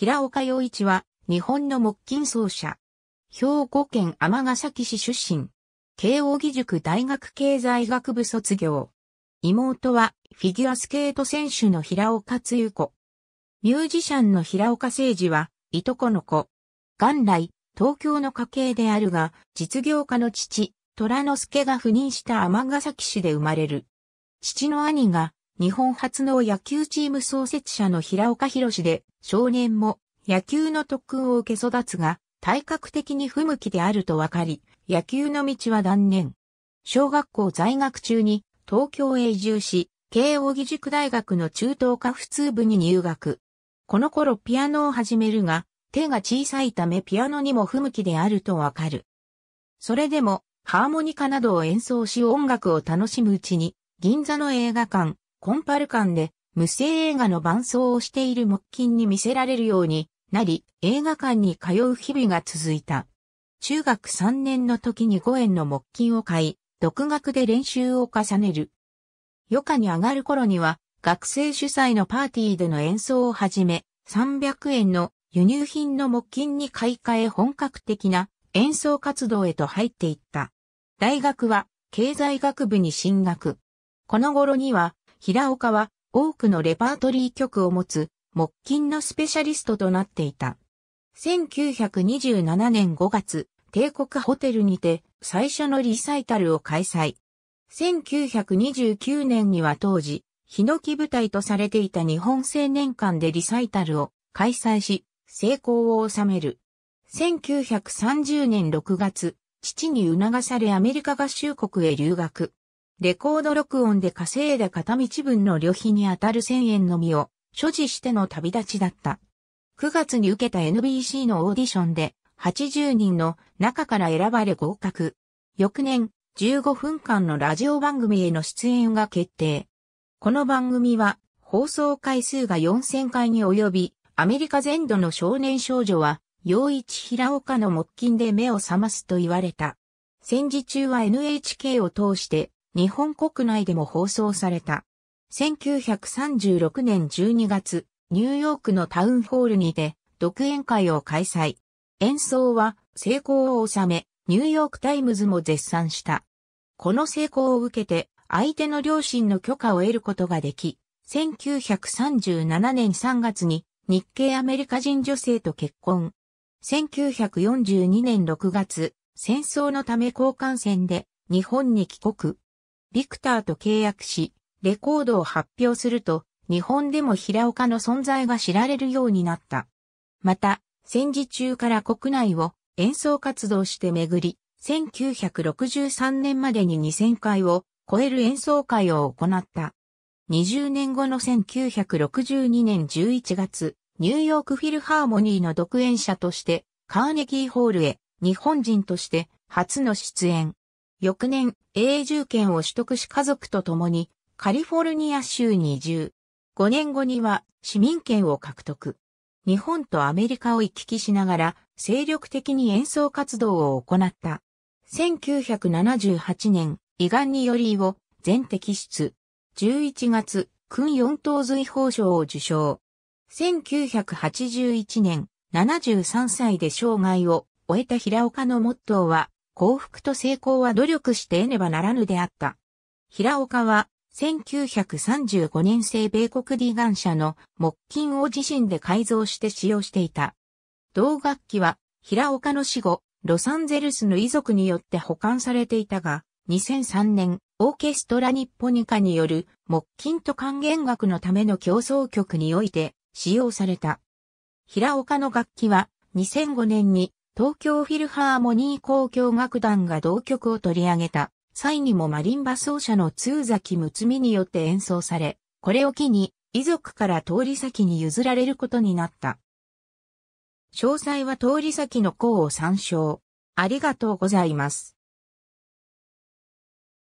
平岡洋一は、日本の木琴奏者。兵庫県尼崎市出身。慶応義塾大学経済学部卒業。妹は、フィギュアスケート選手の平岡つゆ子。ミュージシャンの平岡誠二は、いとこの子。元来、東京の家系であるが、実業家の父、虎之助が赴任した尼崎市で生まれる。父の兄が日本初の野球チーム創設者の平岡博で、少年も野球の特訓を受け育つが、体格的に不向きであると分かり、野球の道は断念。小学校在学中に東京へ移住し、慶応義塾大学の中等科普通部に入学。この頃ピアノを始めるが、手が小さいためピアノにも不向きであるとわかる。それでも、ハーモニカなどを演奏し音楽を楽しむうちに、銀座の映画館、コンパル館で無声映画の伴奏をしている木琴に見せられるようになり、映画館に通う日々が続いた。中学3年の時に5円の木琴を買い、独学で練習を重ねる。余暇に上がる頃には、学生主催のパーティーでの演奏をはじめ、300円の輸入品の木琴に買い替え本格的な演奏活動へと入っていった。大学は経済学部に進学。この頃には平岡は多くのレパートリー曲を持つ木琴のスペシャリストとなっていた。1927年5月、帝国ホテルにて最初のリサイタルを開催。1929年には当時、ヒノキ舞台とされていた日本青年館でリサイタルを開催し、成功を収める。1930年6月、父に促されアメリカ合衆国へ留学。レコード録音で稼いだ片道分の旅費にあたる1000円のみを所持しての旅立ちだった。9月に受けた NBC のオーディションで80人の中から選ばれ合格。翌年、15分間のラジオ番組への出演が決定。この番組は放送回数が4000回に及び、アメリカ全土の少年少女は、陽一平岡の木金で目を覚ますと言われた。戦時中は NHK を通して日本国内でも放送された。1936年12月、ニューヨークのタウンホールにて、独演会を開催。演奏は成功を収め、ニューヨークタイムズも絶賛した。この成功を受けて、相手の両親の許可を得ることができ、1937年3月に日系アメリカ人女性と結婚。1942年6月、戦争のため交換戦で日本に帰国。ビクターと契約し、レコードを発表すると、日本でも平岡の存在が知られるようになった。また、戦時中から国内を演奏活動して巡り、1963年までに2000回を超える演奏会を行った。20年後の1962年11月、ニューヨークフィルハーモニーの独演者として、カーネギーホールへ日本人として初の出演。翌年、永住権を取得し家族と共に、カリフォルニア州に移住。5年後には、市民権を獲得。日本とアメリカを行き来しながら、精力的に演奏活動を行った。1978年、胃がんによりを全摘出。11月、訓四等随法賞を受賞。1981年、73歳で生涯を終えた平岡のモットーは、幸福と成功は努力して得ねばならぬであった。平岡は、1935年製米国 D ガン社の木琴を自身で改造して使用していた。同楽器は、平岡の死後、ロサンゼルスの遺族によって保管されていたが、2003年、オーケストラニッポニカによる木琴と還元楽のための競争曲において使用された。平岡の楽器は2005年に東京フィルハーモニー交響楽団が同曲を取り上げた際にもマリンバ奏者の通崎睦美によって演奏され、これを機に遺族から通り先に譲られることになった。詳細は通り先の項を参照。ありがとうございます。